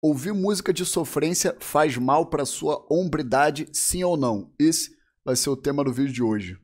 Ouvir música de sofrência faz mal para sua hombridade, sim ou não? Esse vai ser o tema do vídeo de hoje.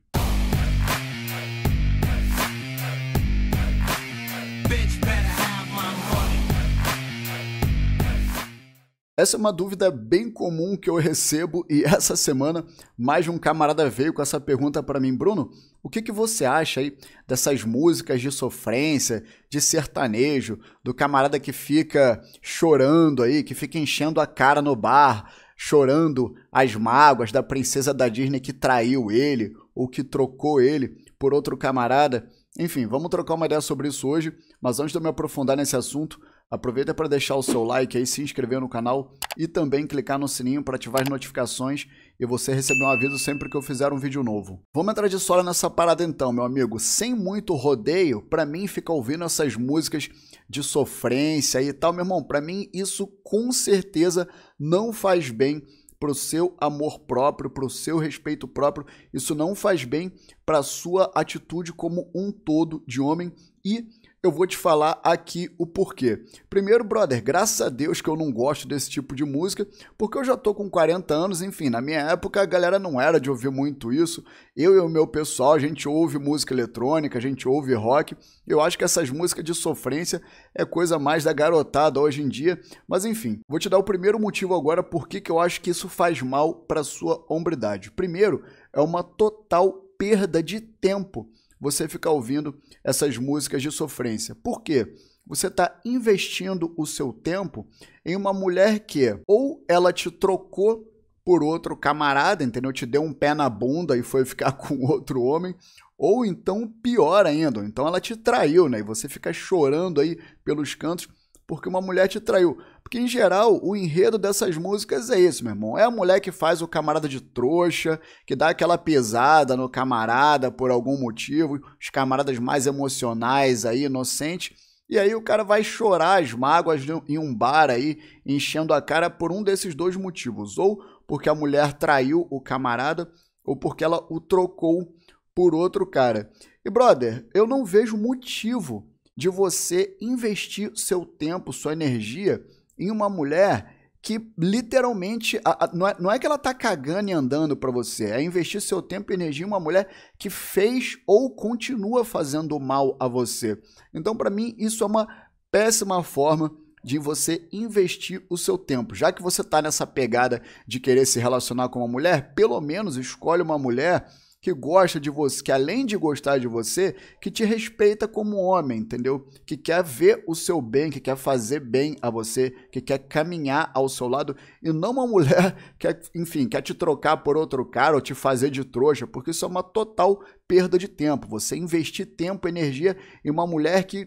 Essa é uma dúvida bem comum que eu recebo e essa semana mais de um camarada veio com essa pergunta para mim, Bruno. O que, que você acha aí dessas músicas de sofrência, de sertanejo, do camarada que fica chorando aí, que fica enchendo a cara no bar, chorando as mágoas da princesa da Disney que traiu ele ou que trocou ele por outro camarada? Enfim, vamos trocar uma ideia sobre isso hoje, mas antes de eu me aprofundar nesse assunto, Aproveita para deixar o seu like aí, se inscrever no canal e também clicar no sininho para ativar as notificações e você receber um aviso sempre que eu fizer um vídeo novo. Vamos entrar de sola nessa parada então, meu amigo. Sem muito rodeio, para mim ficar ouvindo essas músicas de sofrência e tal, meu irmão, para mim isso com certeza não faz bem para o seu amor próprio, para o seu respeito próprio. Isso não faz bem para a sua atitude como um todo de homem e eu vou te falar aqui o porquê. Primeiro, brother, graças a Deus que eu não gosto desse tipo de música, porque eu já tô com 40 anos, enfim, na minha época a galera não era de ouvir muito isso. Eu e o meu pessoal, a gente ouve música eletrônica, a gente ouve rock. Eu acho que essas músicas de sofrência é coisa mais da garotada hoje em dia, mas enfim, vou te dar o primeiro motivo agora por que eu acho que isso faz mal para sua hombridade. Primeiro, é uma total perda de tempo você fica ouvindo essas músicas de sofrência. Por quê? Você está investindo o seu tempo em uma mulher que ou ela te trocou por outro camarada, entendeu? Te deu um pé na bunda e foi ficar com outro homem, ou então pior ainda, então ela te traiu, né? E você fica chorando aí pelos cantos porque uma mulher te traiu. Porque, em geral, o enredo dessas músicas é esse, meu irmão. É a mulher que faz o camarada de trouxa, que dá aquela pesada no camarada por algum motivo, os camaradas mais emocionais aí, inocentes. E aí o cara vai chorar as mágoas em um bar aí, enchendo a cara por um desses dois motivos. Ou porque a mulher traiu o camarada, ou porque ela o trocou por outro cara. E, brother, eu não vejo motivo de você investir seu tempo, sua energia em uma mulher que literalmente a, a, não, é, não, é, que ela tá cagando e andando para você, é investir seu tempo e energia em uma mulher que fez ou continua fazendo mal a você. Então, para mim, isso é uma péssima forma de você investir o seu tempo. Já que você tá nessa pegada de querer se relacionar com uma mulher, pelo menos escolhe uma mulher que gosta de você, que além de gostar de você, que te respeita como homem, entendeu? Que quer ver o seu bem, que quer fazer bem a você, que quer caminhar ao seu lado e não uma mulher que, enfim, quer te trocar por outro cara ou te fazer de trouxa, porque isso é uma total perda de tempo. Você investir tempo, energia em uma mulher que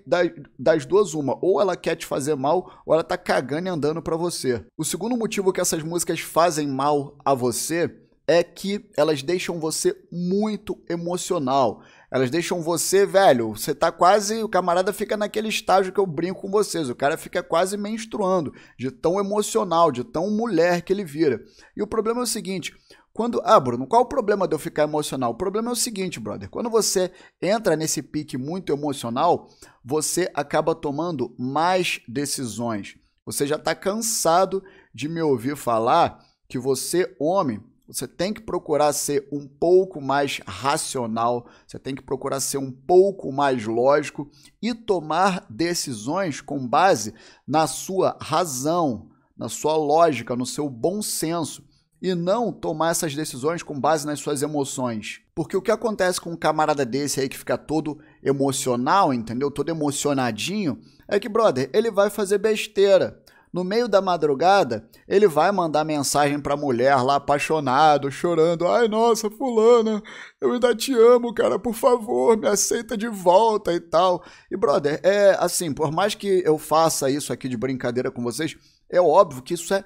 das, duas uma, ou ela quer te fazer mal, ou ela tá cagando e andando para você. O segundo motivo que essas músicas fazem mal a você é que elas deixam você muito emocional. Elas deixam você, velho, você tá quase. O camarada fica naquele estágio que eu brinco com vocês. O cara fica quase menstruando, de tão emocional, de tão mulher que ele vira. E o problema é o seguinte: quando. Ah, Bruno, qual o problema de eu ficar emocional? O problema é o seguinte, brother. Quando você entra nesse pique muito emocional, você acaba tomando mais decisões. Você já está cansado de me ouvir falar que você, homem, você tem que procurar ser um pouco mais racional, você tem que procurar ser um pouco mais lógico e tomar decisões com base na sua razão, na sua lógica, no seu bom senso e não tomar essas decisões com base nas suas emoções. Porque o que acontece com um camarada desse aí que fica todo emocional, entendeu? Todo emocionadinho, é que, brother, ele vai fazer besteira. No meio da madrugada, ele vai mandar mensagem pra mulher lá, apaixonado, chorando. Ai, nossa, fulana, eu ainda te amo, cara, por favor, me aceita de volta e tal. E, brother, é assim, por mais que eu faça isso aqui de brincadeira com vocês, é óbvio que isso é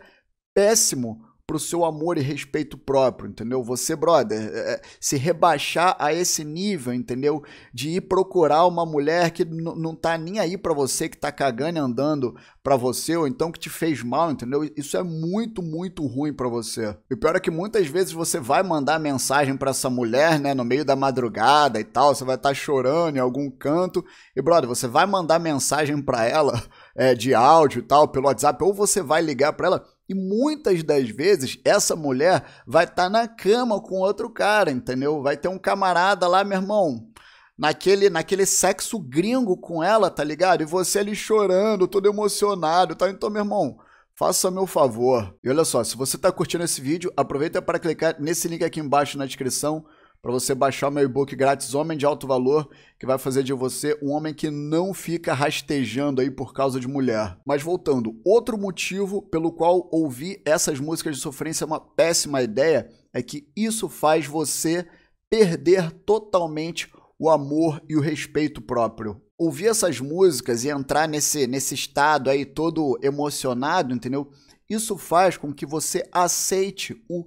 péssimo pro seu amor e respeito próprio, entendeu? Você, brother, é, é, se rebaixar a esse nível, entendeu? De ir procurar uma mulher que não tá nem aí para você, que tá cagando e andando para você, ou então que te fez mal, entendeu? Isso é muito, muito ruim para você. E pior é que muitas vezes você vai mandar mensagem para essa mulher, né, no meio da madrugada e tal, você vai estar tá chorando em algum canto, e brother, você vai mandar mensagem para ela é, de áudio e tal, pelo WhatsApp, ou você vai ligar para ela, e muitas das vezes essa mulher vai estar tá na cama com outro cara, entendeu? Vai ter um camarada lá, meu irmão, naquele, naquele sexo gringo com ela, tá ligado? E você ali chorando, todo emocionado, tá? Então, meu irmão, faça meu favor. E olha só, se você está curtindo esse vídeo, aproveita para clicar nesse link aqui embaixo na descrição para você baixar o meu e-book grátis Homem de Alto Valor, que vai fazer de você um homem que não fica rastejando aí por causa de mulher. Mas voltando, outro motivo pelo qual ouvir essas músicas de sofrência é uma péssima ideia é que isso faz você perder totalmente o amor e o respeito próprio. Ouvir essas músicas e entrar nesse, nesse estado aí todo emocionado, entendeu? Isso faz com que você aceite o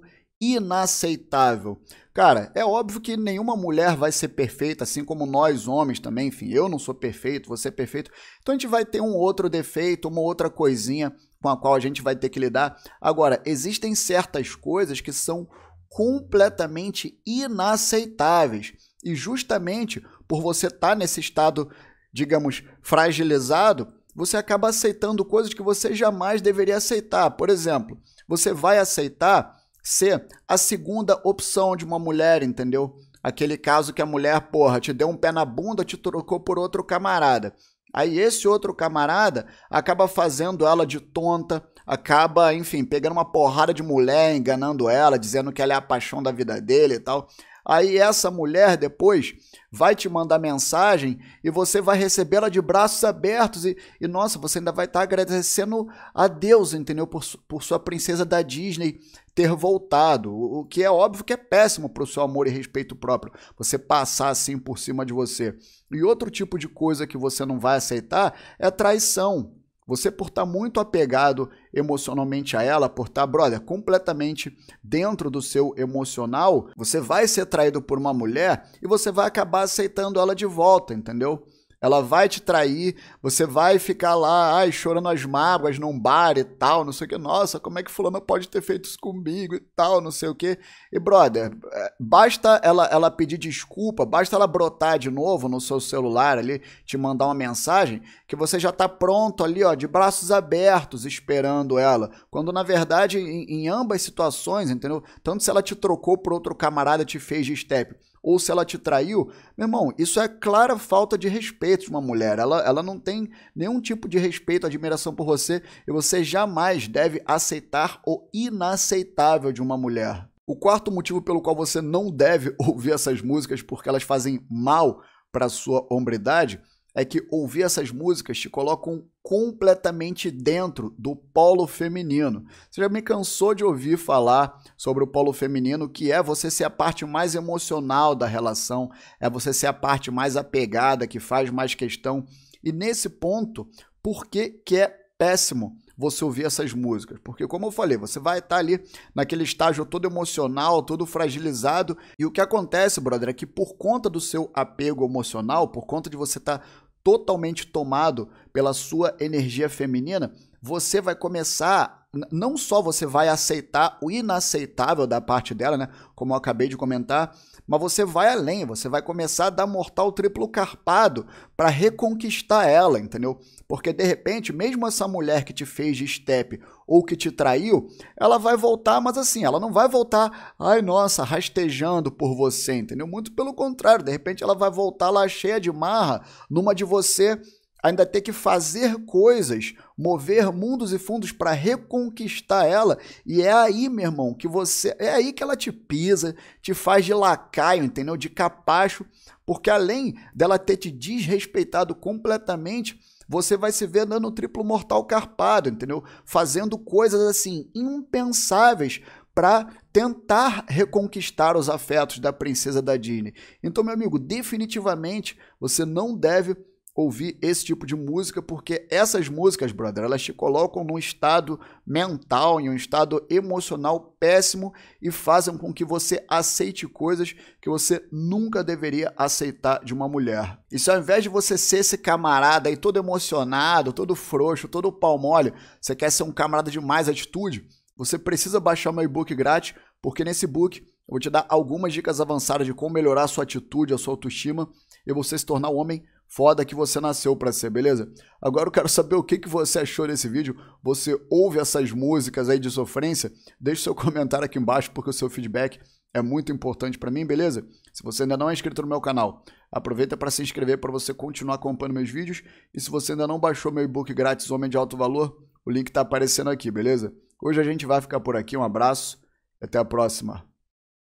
inaceitável. Cara, é óbvio que nenhuma mulher vai ser perfeita, assim como nós homens também, enfim, eu não sou perfeito, você é perfeito. Então a gente vai ter um outro defeito, uma outra coisinha com a qual a gente vai ter que lidar. Agora, existem certas coisas que são completamente inaceitáveis. E justamente por você estar tá nesse estado, digamos, fragilizado, você acaba aceitando coisas que você jamais deveria aceitar. Por exemplo, você vai aceitar ser a segunda opção de uma mulher, entendeu? Aquele caso que a mulher, porra, te deu um pé na bunda, te trocou por outro camarada. Aí esse outro camarada acaba fazendo ela de tonta, acaba, enfim, pegando uma porrada de mulher, enganando ela, dizendo que ela é a paixão da vida dele e tal. Aí essa mulher depois vai te mandar mensagem e você vai recebê-la de braços abertos. E, e nossa, você ainda vai estar tá agradecendo a Deus, entendeu? Por, por sua princesa da Disney ter voltado. O, o que é óbvio que é péssimo para o seu amor e respeito próprio. Você passar assim por cima de você. E outro tipo de coisa que você não vai aceitar é traição. Você, por estar muito apegado emocionalmente a ela, por estar, tá, brother, completamente dentro do seu emocional, você vai ser traído por uma mulher e você vai acabar aceitando ela de volta, entendeu? Ela vai te trair, você vai ficar lá, ai, chorando as mágoas num bar e tal, não sei o que. Nossa, como é que fulano pode ter feito isso comigo e tal, não sei o que. E, brother, é, basta ela, ela pedir desculpa, basta ela brotar de novo no seu celular ali, te mandar uma mensagem, que você já tá pronto ali, ó, de braços abertos, esperando ela. Quando, na verdade, em, em ambas situações, entendeu? Tanto se ela te trocou por outro camarada, te fez de step ou se ela te traiu, meu irmão, isso é clara falta de respeito de uma mulher. Ela, ela não tem nenhum tipo de respeito, admiração por você e você jamais deve aceitar o inaceitável de uma mulher. O quarto motivo pelo qual você não deve ouvir essas músicas porque elas fazem mal para sua hombridade é que ouvir essas músicas te colocam completamente dentro do polo feminino. Você já me cansou de ouvir falar sobre o polo feminino, que é você ser a parte mais emocional da relação, é você ser a parte mais apegada, que faz mais questão. E nesse ponto, por que, que é péssimo você ouvir essas músicas. Porque, como eu falei, você vai estar tá ali naquele estágio todo emocional, todo fragilizado. E o que acontece, brother, é que por conta do seu apego emocional, por conta de você estar tá totalmente tomado pela sua energia feminina, você vai começar não só você vai aceitar o inaceitável da parte dela, né? Como eu acabei de comentar, mas você vai além, você vai começar a dar mortal triplo carpado para reconquistar ela, entendeu? Porque de repente, mesmo essa mulher que te fez de step ou que te traiu, ela vai voltar, mas assim, ela não vai voltar, ai nossa, rastejando por você, entendeu? Muito pelo contrário, de repente ela vai voltar lá cheia de marra numa de você ainda ter que fazer coisas, mover mundos e fundos para reconquistar ela. E é aí, meu irmão, que você. É aí que ela te pisa, te faz de lacaio, entendeu? De capacho. Porque além dela ter te desrespeitado completamente, você vai se ver dando triplo mortal carpado, entendeu? Fazendo coisas assim impensáveis para tentar reconquistar os afetos da princesa da Dini. Então, meu amigo, definitivamente você não deve ouvir esse tipo de música, porque essas músicas, brother, elas te colocam num estado mental, em um estado emocional péssimo e fazem com que você aceite coisas que você nunca deveria aceitar de uma mulher. E se ao invés de você ser esse camarada aí todo emocionado, todo frouxo, todo pau mole, você quer ser um camarada de mais atitude, você precisa baixar meu e-book grátis, porque nesse book eu vou te dar algumas dicas avançadas de como melhorar a sua atitude, a sua autoestima e você se tornar um homem Foda que você nasceu para ser, beleza? Agora eu quero saber o que, que você achou desse vídeo. Você ouve essas músicas aí de sofrência? Deixe seu comentário aqui embaixo porque o seu feedback é muito importante para mim, beleza? Se você ainda não é inscrito no meu canal, aproveita para se inscrever para você continuar acompanhando meus vídeos. E se você ainda não baixou meu e-book grátis Homem de Alto Valor, o link está aparecendo aqui, beleza? Hoje a gente vai ficar por aqui. Um abraço e até a próxima.